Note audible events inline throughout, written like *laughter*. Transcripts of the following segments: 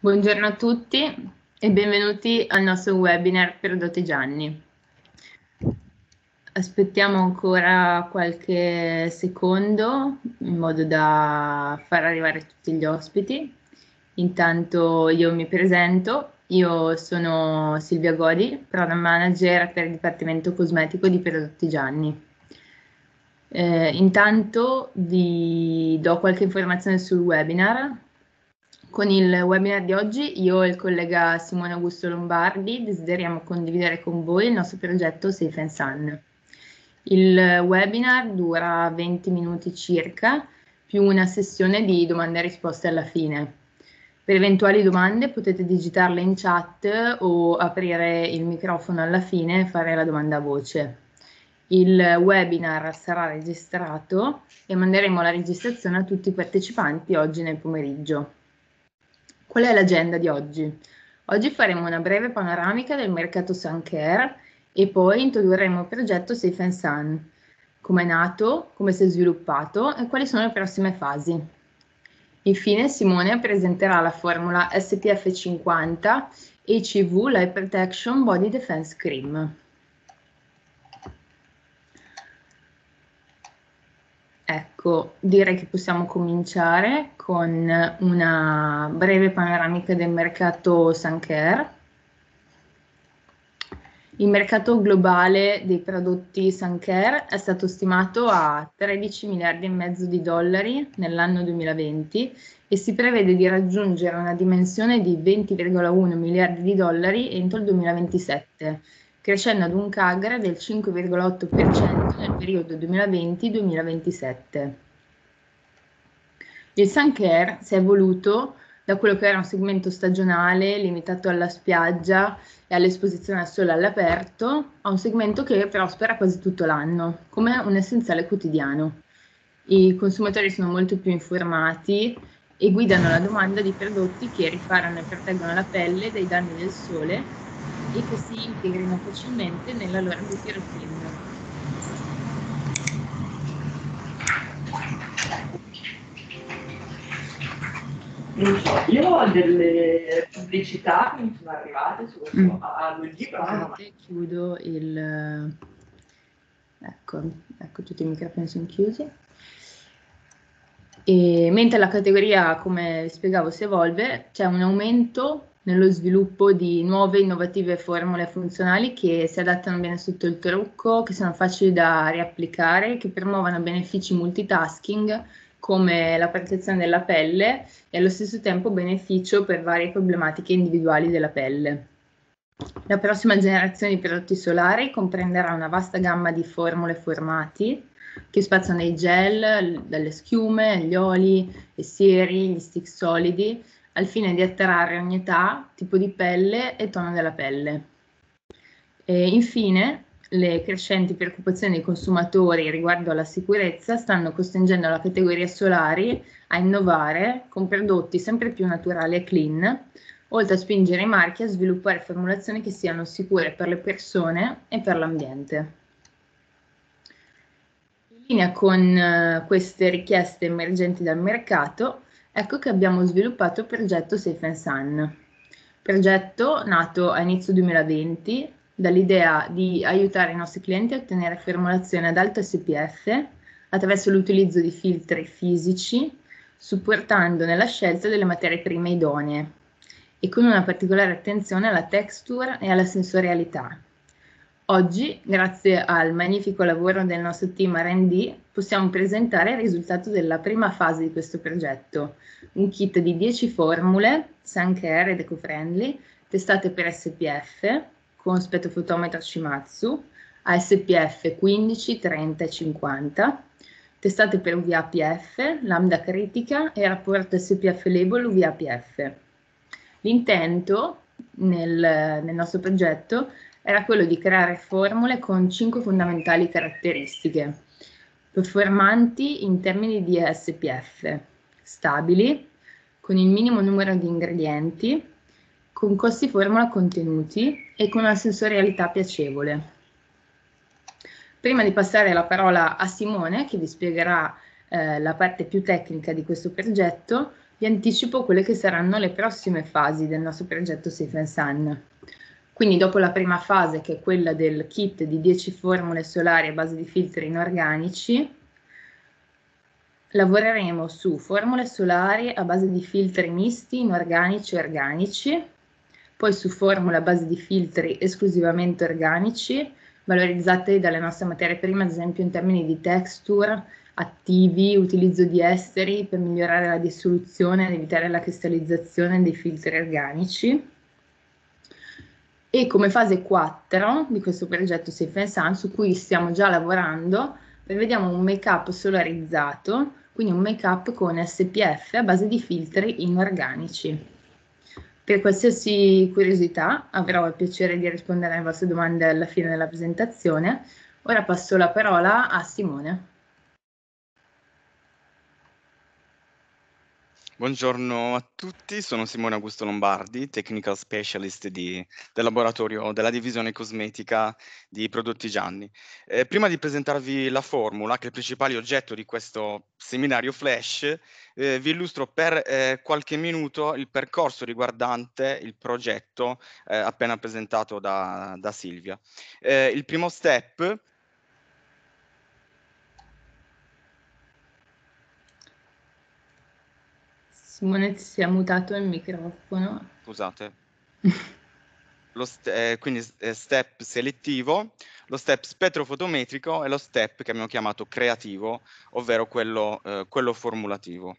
Buongiorno a tutti e benvenuti al nostro webinar per Gianni. Aspettiamo ancora qualche secondo in modo da far arrivare tutti gli ospiti. Intanto io mi presento, io sono Silvia Godi, Program Manager per il Dipartimento Cosmetico di Perdotigianni. Eh, intanto vi do qualche informazione sul webinar, con il webinar di oggi io e il collega Simone Augusto Lombardi desideriamo condividere con voi il nostro progetto Safe and Sun. Il webinar dura 20 minuti circa, più una sessione di domande e risposte alla fine. Per eventuali domande potete digitarle in chat o aprire il microfono alla fine e fare la domanda a voce. Il webinar sarà registrato e manderemo la registrazione a tutti i partecipanti oggi nel pomeriggio. Qual è l'agenda di oggi? Oggi faremo una breve panoramica del mercato sun care e poi introdurremo il progetto Safe and Sun, come è nato, come si è sviluppato e quali sono le prossime fasi. Infine Simone presenterà la formula SPF 50 ECV CV Light Protection Body Defense Cream. Ecco, direi che possiamo cominciare con una breve panoramica del mercato sun Il mercato globale dei prodotti sun è stato stimato a 13 miliardi e mezzo di dollari nell'anno 2020 e si prevede di raggiungere una dimensione di 20,1 miliardi di dollari entro il 2027 crescendo ad un CAGR del 5,8% nel periodo 2020-2027. Il sun care si è evoluto da quello che era un segmento stagionale limitato alla spiaggia e all'esposizione al sole all'aperto, a un segmento che prospera quasi tutto l'anno, come un essenziale quotidiano. I consumatori sono molto più informati e guidano la domanda di prodotti che riparano e proteggono la pelle dai danni del sole e che si integrino facilmente nella loro cultura Non so, io ho delle pubblicità che mi sono arrivate su questo mm. libro. Ah, chiudo il... Ecco, ecco, tutti i microfoni sono chiusi. E mentre la categoria, come spiegavo, si evolve, c'è un aumento nello sviluppo di nuove innovative formule funzionali che si adattano bene sotto il trucco, che sono facili da riapplicare, che promuovano benefici multitasking come la protezione della pelle e allo stesso tempo beneficio per varie problematiche individuali della pelle. La prossima generazione di prodotti solari comprenderà una vasta gamma di formule e formati che spaziano dai gel, dalle schiume, gli oli, i sieri, gli stick solidi, al fine di atterrare ogni età, tipo di pelle e tono della pelle. E infine, le crescenti preoccupazioni dei consumatori riguardo alla sicurezza stanno costringendo la categoria solari a innovare con prodotti sempre più naturali e clean, oltre a spingere i marchi a sviluppare formulazioni che siano sicure per le persone e per l'ambiente. In linea con eh, queste richieste emergenti dal mercato, Ecco che abbiamo sviluppato il progetto Safe and Sun, progetto nato a inizio 2020 dall'idea di aiutare i nostri clienti a ottenere formulazioni ad alto SPF attraverso l'utilizzo di filtri fisici, supportando nella scelta delle materie prime idonee e con una particolare attenzione alla texture e alla sensorialità. Oggi, grazie al magnifico lavoro del nostro team RD, possiamo presentare il risultato della prima fase di questo progetto, un kit di 10 formule, sun care ed eco-friendly, testate per SPF, con spettofotometro Shimatsu, a SPF 15, 30 e 50, testate per UVAPF, lambda critica e rapporto SPF label UVAPF. L'intento nel, nel, nostro progetto era quello di creare formule con 5 fondamentali caratteristiche performanti in termini di SPF, stabili, con il minimo numero di ingredienti, con costi formula contenuti e con una sensorialità piacevole. Prima di passare la parola a Simone, che vi spiegherà eh, la parte più tecnica di questo progetto, vi anticipo quelle che saranno le prossime fasi del nostro progetto Safe Sun. Quindi dopo la prima fase, che è quella del kit di 10 formule solari a base di filtri inorganici, lavoreremo su formule solari a base di filtri misti, inorganici e organici, poi su formule a base di filtri esclusivamente organici, valorizzate dalle nostre materie prime, ad esempio in termini di texture, attivi, utilizzo di esteri per migliorare la dissoluzione ed evitare la cristallizzazione dei filtri organici e come fase 4 di questo progetto Safe and Sun, su cui stiamo già lavorando, prevediamo un make-up solarizzato, quindi un make-up con SPF a base di filtri inorganici. Per qualsiasi curiosità avrò il piacere di rispondere alle vostre domande alla fine della presentazione. Ora passo la parola a Simone. Buongiorno a tutti, sono Simone Augusto Lombardi, Technical Specialist di, del laboratorio della divisione cosmetica di Prodotti Gianni. Eh, prima di presentarvi la formula, che è il principale oggetto di questo seminario flash, eh, vi illustro per eh, qualche minuto il percorso riguardante il progetto eh, appena presentato da, da Silvia. Eh, il primo step Simone si è mutato il microfono. Scusate. *laughs* st- eh, quindi eh, step selettivo, lo step spettrofotometrico e lo step che abbiamo chiamato creativo, ovvero quello, eh, quello formulativo.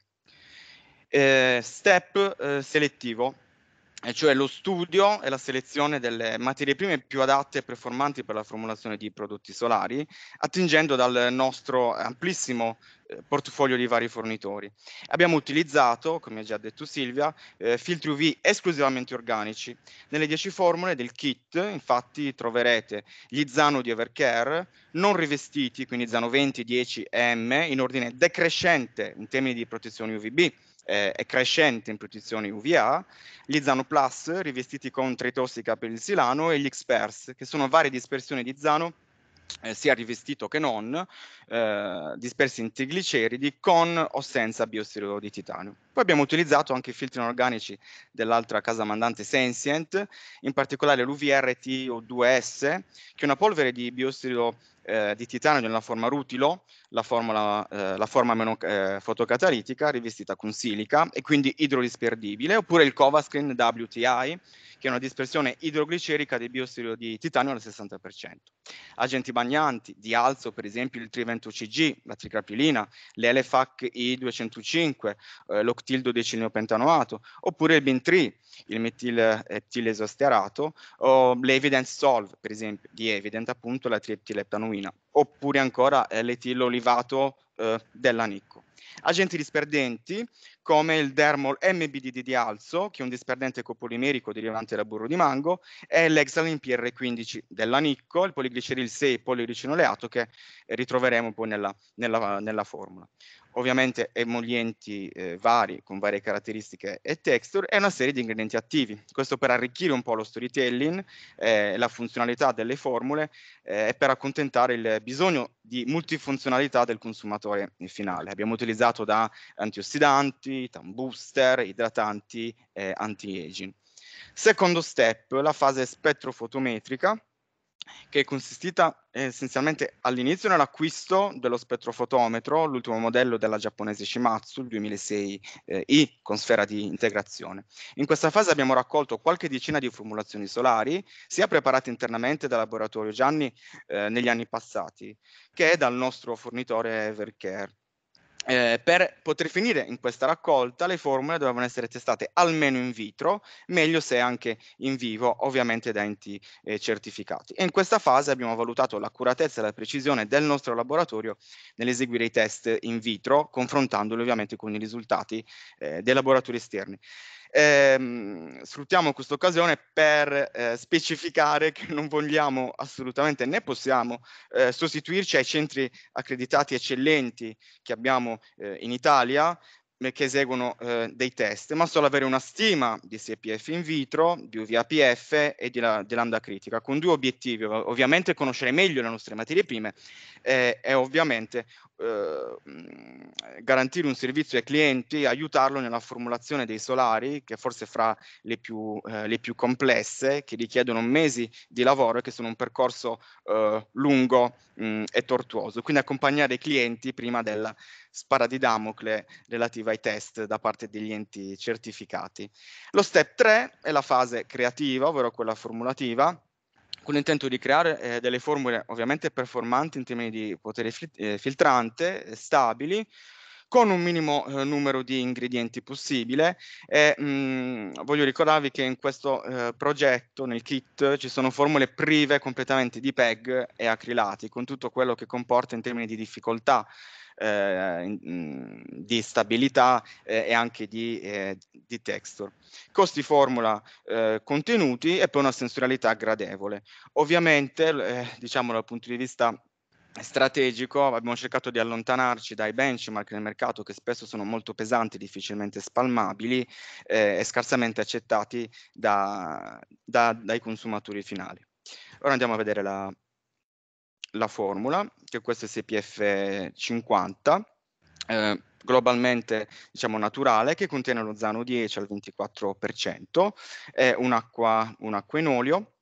Eh, step eh, selettivo e cioè lo studio e la selezione delle materie prime più adatte e performanti per la formulazione di prodotti solari, attingendo dal nostro amplissimo eh, portfolio di vari fornitori. Abbiamo utilizzato, come ha già detto Silvia, eh, filtri UV esclusivamente organici. Nelle 10 formule del kit, infatti, troverete gli Zano di Evercare non rivestiti, quindi Zano 20, 10 e M, in ordine decrescente in termini di protezione UVB, eh, è crescente in protezioni UVA, gli Zano Plus rivestiti con tritossica per il silano e gli Xpers che sono varie dispersioni di Zano eh, sia rivestito che non, eh, dispersi in trigliceridi con o senza biossido di titanio. Poi abbiamo utilizzato anche i filtri inorganici dell'altra casa mandante Sensient, in particolare l'UVRT o 2S, che è una polvere di biossido eh, di titanio nella forma rutilo, la, formula, eh, la forma meno eh, fotocatalitica rivestita con silica e quindi idrodisperdibile, oppure il Covascreen WTI, che è una dispersione idroglicerica di biossido di titanio al 60%. Agenti bagnanti, di alzo per esempio il Triven 200 UCG, la tricapilina, l'Elefac I205, eh, l'octildo decilinopentanoato, oppure il BIN3, il metiletilesosterrato, eh, o l'Evidence Solve, per esempio, di Evident, appunto, la trieptileptanoina oppure ancora eh, l'etilo olivato eh, della Nicco. Agenti disperdenti come il dermol MBDD di alzo, che è un disperdente copolimerico derivante da burro di mango, e l'exalin PR15 della Nicco, il poligliceril 6 e il poliglicinoleato che ritroveremo poi nella, nella, nella formula ovviamente emolienti eh, vari, con varie caratteristiche e texture, e una serie di ingredienti attivi. Questo per arricchire un po' lo storytelling, eh, la funzionalità delle formule eh, e per accontentare il bisogno di multifunzionalità del consumatore finale. Abbiamo utilizzato da antiossidanti, tambooster, idratanti, e eh, anti-aging. Secondo step, la fase spettrofotometrica, che è consistita eh, essenzialmente all'inizio nell'acquisto dello spettrofotometro, l'ultimo modello della giapponese Shimatsu, il 2006i, eh, con sfera di integrazione. In questa fase abbiamo raccolto qualche decina di formulazioni solari, sia preparate internamente dal laboratorio Gianni eh, negli anni passati, che dal nostro fornitore Evercare. Eh, per poter finire in questa raccolta le formule dovevano essere testate almeno in vitro, meglio se anche in vivo, ovviamente da enti eh, certificati. E in questa fase abbiamo valutato l'accuratezza e la precisione del nostro laboratorio nell'eseguire i test in vitro, confrontandoli ovviamente con i risultati eh, dei laboratori esterni. Ehm, sfruttiamo questa occasione per eh, specificare che non vogliamo assolutamente né possiamo eh, sostituirci ai centri accreditati eccellenti che abbiamo eh, in Italia che eseguono eh, dei test, ma solo avere una stima di CPF in vitro, di UVAPF e di, la, di lambda critica, con due obiettivi, ovviamente conoscere meglio le nostre materie prime eh, e ovviamente Ehm, garantire un servizio ai clienti, aiutarlo nella formulazione dei solari, che forse fra le più, eh, le più complesse, che richiedono mesi di lavoro e che sono un percorso eh, lungo mh, e tortuoso. Quindi accompagnare i clienti prima della spara di Damocle relativa ai test da parte degli enti certificati. Lo step 3 è la fase creativa, ovvero quella formulativa con l'intento di creare eh, delle formule ovviamente performanti in termini di potere fil- eh, filtrante, eh, stabili, con un minimo eh, numero di ingredienti possibile e mh, mm, voglio ricordarvi che in questo eh, progetto, nel kit, ci sono formule prive completamente di PEG e acrilati, con tutto quello che comporta in termini di difficoltà eh, mm, di stabilità eh, e anche di, eh, di, texture. Costi formula eh, contenuti e poi una sensorialità gradevole. Ovviamente, diciamo dal punto di vista strategico, abbiamo cercato di allontanarci dai benchmark nel mercato che spesso sono molto pesanti, difficilmente spalmabili eh, e scarsamente accettati da, da, dai consumatori finali. Ora andiamo a vedere la la formula, che questo SPF 50, eh, globalmente diciamo naturale, che contiene lo zano 10 al 24%, è un'acqua, un'acqua in olio.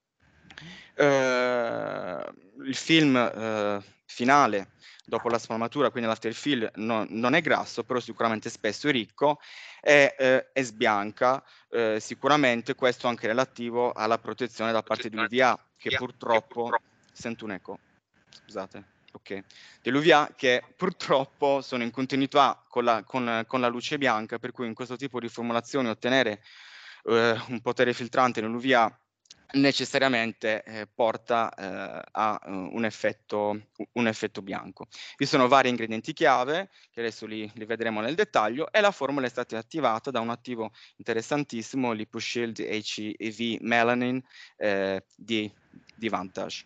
Eh, il film eh, finale dopo la sfumatura, quindi l'afterfill no, non è grasso, però sicuramente spesso è ricco e, eh, sbianca, eh, sicuramente questo anche relativo alla protezione da parte di UVA, che purtroppo, sento un eco, scusate, ok, dell'UVA che purtroppo sono in continuità con la, con, con la luce bianca, per cui in questo tipo di formulazioni ottenere eh, un potere filtrante nell'UVA necessariamente eh, porta eh, a eh, un, effetto, un effetto, bianco. Vi sono vari ingredienti chiave, che adesso li, li, vedremo nel dettaglio, e la formula è stata attivata da un attivo interessantissimo, l'HipoShield HEV Melanin eh, di, di Vantage.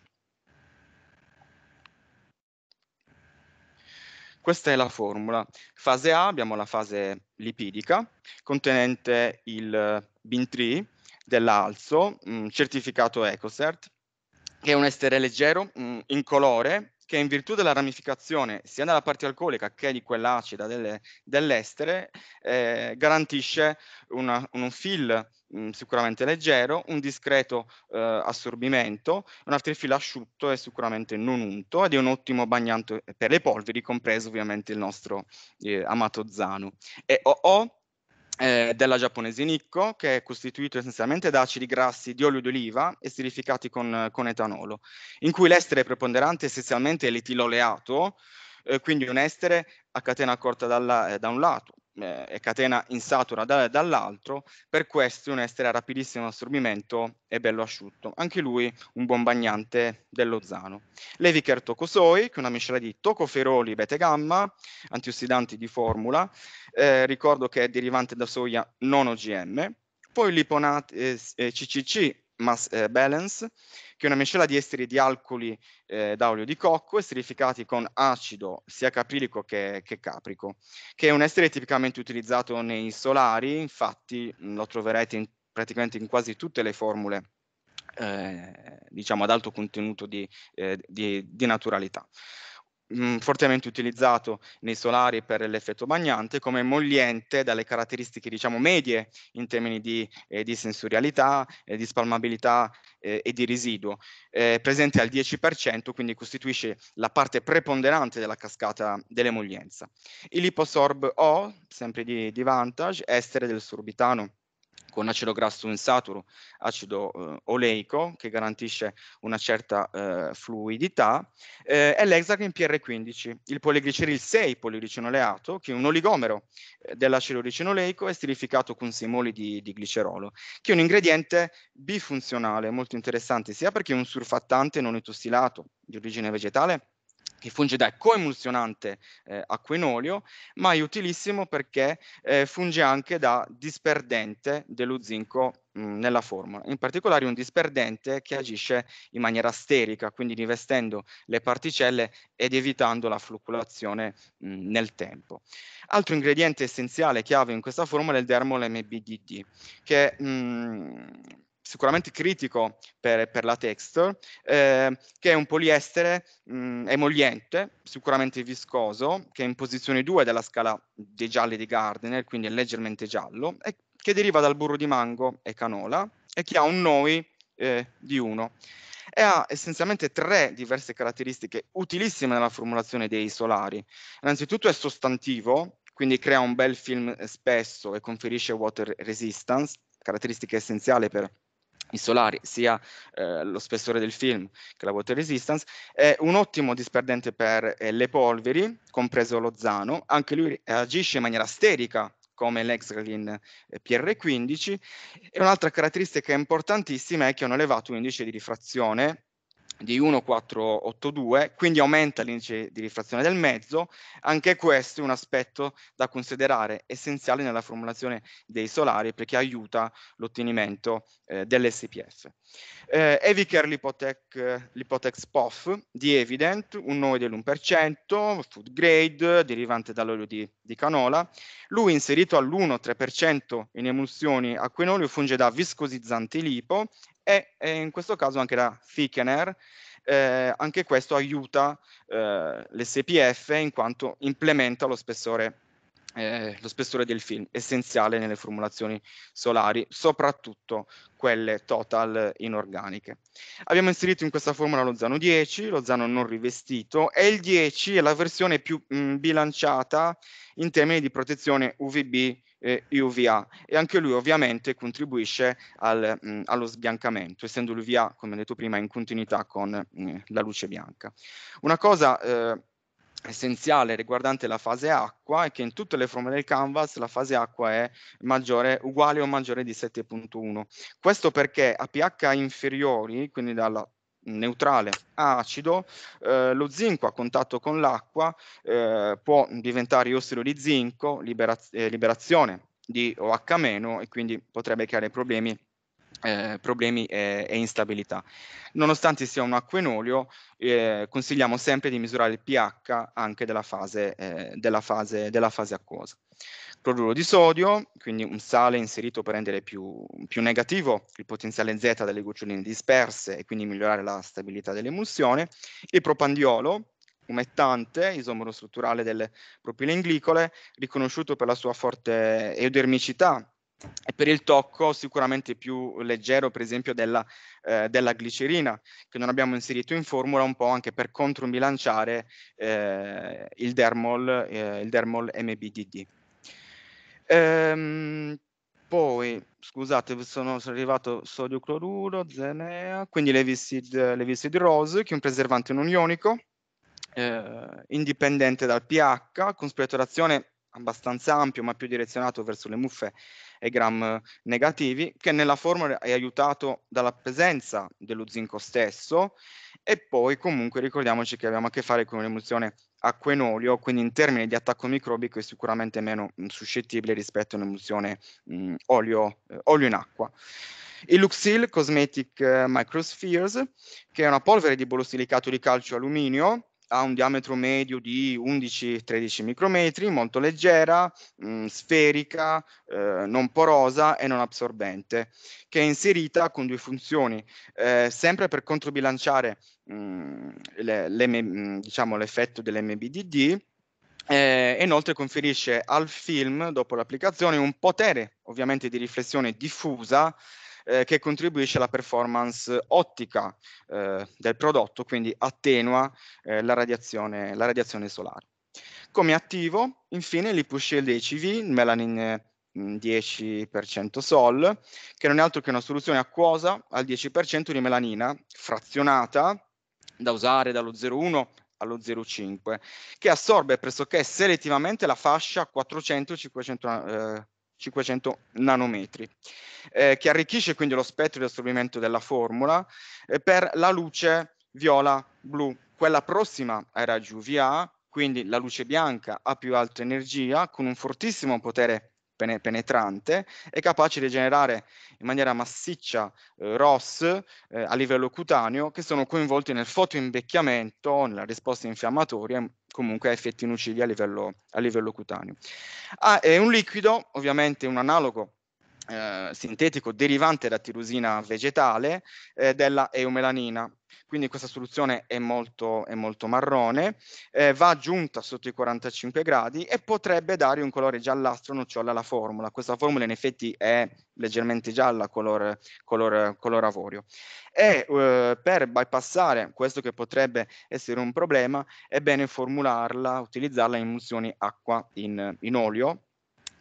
Questa è la formula. Fase A abbiamo la fase lipidica contenente il eh, BIN3 dell'alzo, mh, mm, certificato EcoCert, che è un estere leggero, mh, mm, incolore, che in virtù della ramificazione sia della parte alcolica che di quella acida delle, dell'estere eh, garantisce una, un fill mh, mm, sicuramente leggero, un discreto eh, assorbimento, un altro fill asciutto e sicuramente non unto ed è un ottimo bagnante per le polveri, compreso ovviamente il nostro eh, amato Zanu. E OO eh, della giapponese Nikko, che è costituito essenzialmente da acidi grassi di olio d'oliva esterificati con, con etanolo, in cui l'estere preponderante è essenzialmente l'etiloleato, eh, quindi un estere a catena corta dalla, eh, da un lato, eh, e catena insatura da, dall'altro, per questo question estera rapidissimo assorbimento e bello asciutto. Anche lui un buon bagnante dello zano. Leviker tocosoi, che è una miscela di tocoferoli beta gamma, antiossidanti di formula, eh, ricordo che è derivante da soia non OGM, poi liponate eh, CCC Mass eh, Balance, che è una miscela di esteri di alcoli eh, olio di cocco esterificati con acido sia caprilico che, che caprico, che è un estere tipicamente utilizzato nei solari, infatti lo troverete in, praticamente in quasi tutte le formule eh, diciamo ad alto contenuto di, eh, di, di naturalità mh, mhmm, fortemente utilizzato nei solari per l'effetto bagnante come emolliente dalle caratteristiche diciamo medie in termini di, eh, di sensorialità, eh, di spalmabilità eh, e di residuo, eh, presente al 10%, quindi costituisce la parte preponderante della cascata dell'emollienza. Il liposorb O, sempre di, di Vantage, estere del sorbitano con acido grasso insaturo, acido eh, oleico che garantisce una certa eh, fluidità, eh, e l'hexagen PR15, il poligliceril 6 polilicenoleato, che è un oligomero eh, dell'acido ricenoleico e stilificato con simoli di, di, glicerolo, che è un ingrediente bifunzionale molto interessante sia perché è un surfattante non etossilato di origine vegetale, che funge da coemulsionante eh, acquinolio, ma è utilissimo perché eh, funge anche da disperdente dello zinco mh, mm, nella formula. in particolare un disperdente che agisce in maniera sterica, quindi rivestendo le particelle ed evitando la fluculazione mh, mm, nel tempo. Altro ingrediente essenziale chiave in questa formula è il dermol MBDD, che mh, mm, sicuramente critico per, per la texture, eh, che è un poliestere mh, mm, emoliente, sicuramente viscoso, che è in posizione 2 della scala dei gialli di Gardner, quindi è leggermente giallo, e che deriva dal burro di mango e canola, e che ha un noi eh, di 1 e ha essenzialmente tre diverse caratteristiche utilissime nella formulazione dei solari. Innanzitutto è sostantivo, quindi crea un bel film spesso e conferisce water resistance, caratteristica essenziale per i Solari, sia eh, lo spessore del film che la water resistance, è un ottimo disperdente per eh, le polveri, compreso lo zano, anche lui agisce in maniera sterica come l'Exgalin eh, PR15 e un'altra caratteristica importantissima è che ha un elevato indice di rifrazione di 1,482, quindi aumenta l'indice di rifrazione del mezzo. Anche questo è un aspetto da considerare essenziale nella formulazione dei solari perché aiuta l'ottenimento eh, dell'SPF. Eh, Evicare l'ipotec, l'ipotec di Evident, un noi dell'1%, food grade, derivante dall'olio di, di canola. Lui inserito all'1-3% in emulsioni acquenolio funge da viscosizzante lipo e, e in questo caso anche la thickener, eh, anche questo aiuta eh, l'SPF in quanto implementa lo spessore, eh, lo spessore, del film, essenziale nelle formulazioni solari, soprattutto quelle total inorganiche. Abbiamo inserito in questa formula lo Zano 10, lo Zano non rivestito e il 10 è la versione più mh, mm, bilanciata in termini di protezione UVB eh, UVA e anche lui ovviamente contribuisce al, mh, mm, allo sbiancamento, essendo l'UVA, come detto prima, in continuità con mh, mm, la luce bianca. Una cosa eh, essenziale riguardante la fase acqua è che in tutte le forme del canvas la fase acqua è maggiore, uguale o maggiore di 7.1. Questo perché a pH inferiori, quindi dalla neutrale acido, eh, lo zinco a contatto con l'acqua eh, può diventare ossido di zinco, libera- eh, liberazione di OH- e quindi potrebbe creare problemi eh, problemi e, e, instabilità. Nonostante sia un acquenolio, eh, consigliamo sempre di misurare il pH anche della fase, eh, della fase, della fase acquosa. Cloruro di sodio, quindi un sale inserito per rendere più, più negativo il potenziale Z delle goccioline disperse e quindi migliorare la stabilità dell'emulsione, e propandiolo, umettante, isomero strutturale delle propilenglicole, riconosciuto per la sua forte eudermicità e per il tocco sicuramente più leggero per esempio della, eh, della, glicerina che non abbiamo inserito in formula un po' anche per controbilanciare eh, il, dermol, eh, il dermol MBDD. Ehm, poi, scusate, sono, sono arrivato sodio cloruro, zenea, quindi l'evisid, rose, che è un preservante non ionico, eh, indipendente dal pH, con spettorazione abbastanza ampio, ma più direzionato verso le muffe e gram eh, negativi, che nella formula è aiutato dalla presenza dello zinco stesso e poi comunque ricordiamoci che abbiamo a che fare con un'emulsione acquenolio, quindi in termini di attacco microbico è sicuramente meno mh, mm, suscettibile rispetto a un'emulsione mh, mm, olio, eh, olio in acqua. Il Luxil Cosmetic eh, Microspheres, che è una polvere di borosilicato di calcio e alluminio, ha un diametro medio di 11-13 micrometri, molto leggera, mh, mm, sferica, eh, non porosa e non assorbente, che è inserita con due funzioni, eh, sempre per controbilanciare mh, mm, le, le, mm, diciamo, l'effetto dell'MBDD, eh, inoltre conferisce al film, dopo l'applicazione, un potere ovviamente di riflessione diffusa eh, che contribuisce alla performance ottica eh, del prodotto, quindi attenua eh, la, radiazione, la radiazione solare. Come attivo, infine, l'IPUSHIELD ECV, melanin 10% mm, sol, che non è altro che una soluzione acquosa al 10% di melanina frazionata da usare dallo 0,1 allo 0,5, che assorbe pressoché selettivamente la fascia 400-500 500 nanometri, eh, che arricchisce quindi lo spettro di assorbimento della formula eh, per la luce viola-blu, quella prossima ai raggi UVA, quindi la luce bianca ha più alta energia, con un fortissimo potere penetrante, è capace di generare in maniera massiccia eh, ROS eh, a livello cutaneo che sono coinvolti nel fotoinvecchiamento, nella risposta infiammatoria comunque ha effetti nocidi a livello, a livello cutaneo. Ah, è un liquido, ovviamente un analogo eh, sintetico derivante da tirosina vegetale eh, della eumelanina. Quindi questa soluzione è molto, è molto marrone, eh, va aggiunta sotto i 45 gradi e potrebbe dare un colore giallastro nocciola alla formula. Questa formula in effetti è leggermente gialla, color, color, color avorio. E eh, per bypassare questo che potrebbe essere un problema, è bene formularla, utilizzarla in emulsioni acqua in, in olio,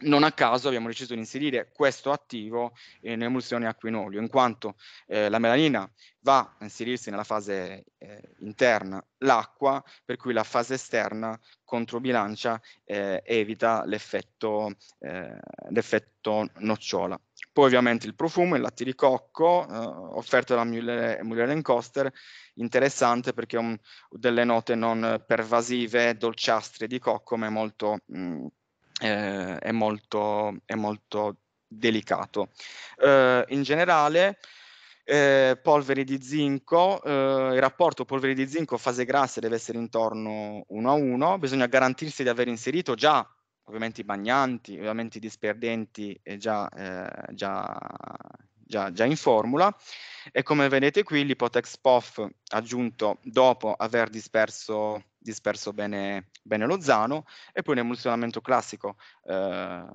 non a caso abbiamo deciso di inserire questo attivo eh, nell'emulsione acqua in olio, in quanto eh, la melanina va a inserirsi nella fase eh, interna l'acqua, per cui la fase esterna controbilancia eh, evita l'effetto, eh, l'effetto nocciola. Poi ovviamente il profumo, il latte di cocco, eh, offerto da Müller, Müller Coster, interessante perché ha delle note non pervasive, dolciastre di cocco, ma molto mh, mm, eh, è, molto, è, molto, delicato. Eh, in generale, eh, polvere di zinco, eh, il rapporto polveri di zinco fase grassa deve essere intorno 1 a 1, bisogna garantirsi di aver inserito già ovviamente i bagnanti, ovviamente i disperdenti eh, già, eh, già, già, già, in formula e come vedete qui l'Ipotex POF aggiunto dopo aver disperso disperso bene, bene zano e poi un emulsionamento classico, eh,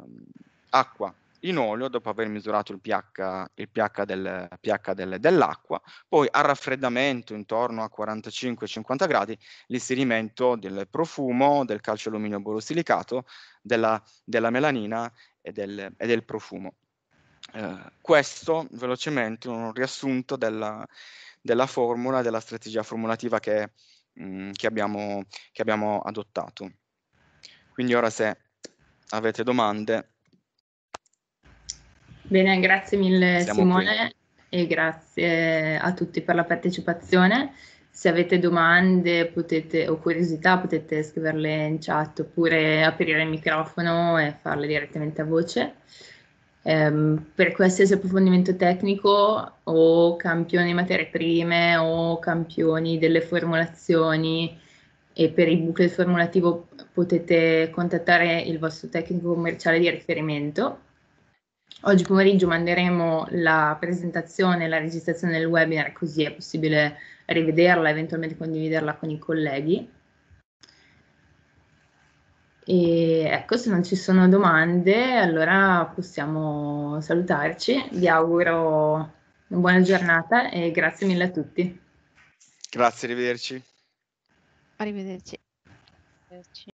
acqua in olio dopo aver misurato il pH, il pH, del, pH del, dell'acqua, poi a raffreddamento intorno a 45-50 gradi l'inserimento del profumo, del calcio alluminio borosilicato, della, della melanina e del, e del profumo. Eh, questo velocemente un riassunto della, della formula, della strategia formulativa che, che, abbiamo, che abbiamo adottato. Quindi ora se avete domande. Bene, grazie mille Simone qui. e grazie a tutti per la partecipazione. Se avete domande potete, o curiosità potete scriverle in chat oppure aprire il microfono e farle direttamente a voce ehm, per qualsiasi approfondimento tecnico o campioni materie prime o campioni delle formulazioni e per il booklet formulativo potete contattare il vostro tecnico commerciale di riferimento. Oggi pomeriggio manderemo la presentazione e la registrazione del webinar così è possibile rivederla, e eventualmente condividerla con i colleghi. E ecco, se non ci sono domande, allora possiamo salutarci. Vi auguro una buona giornata e grazie mille a tutti. Grazie, arrivederci. Arrivederci. arrivederci.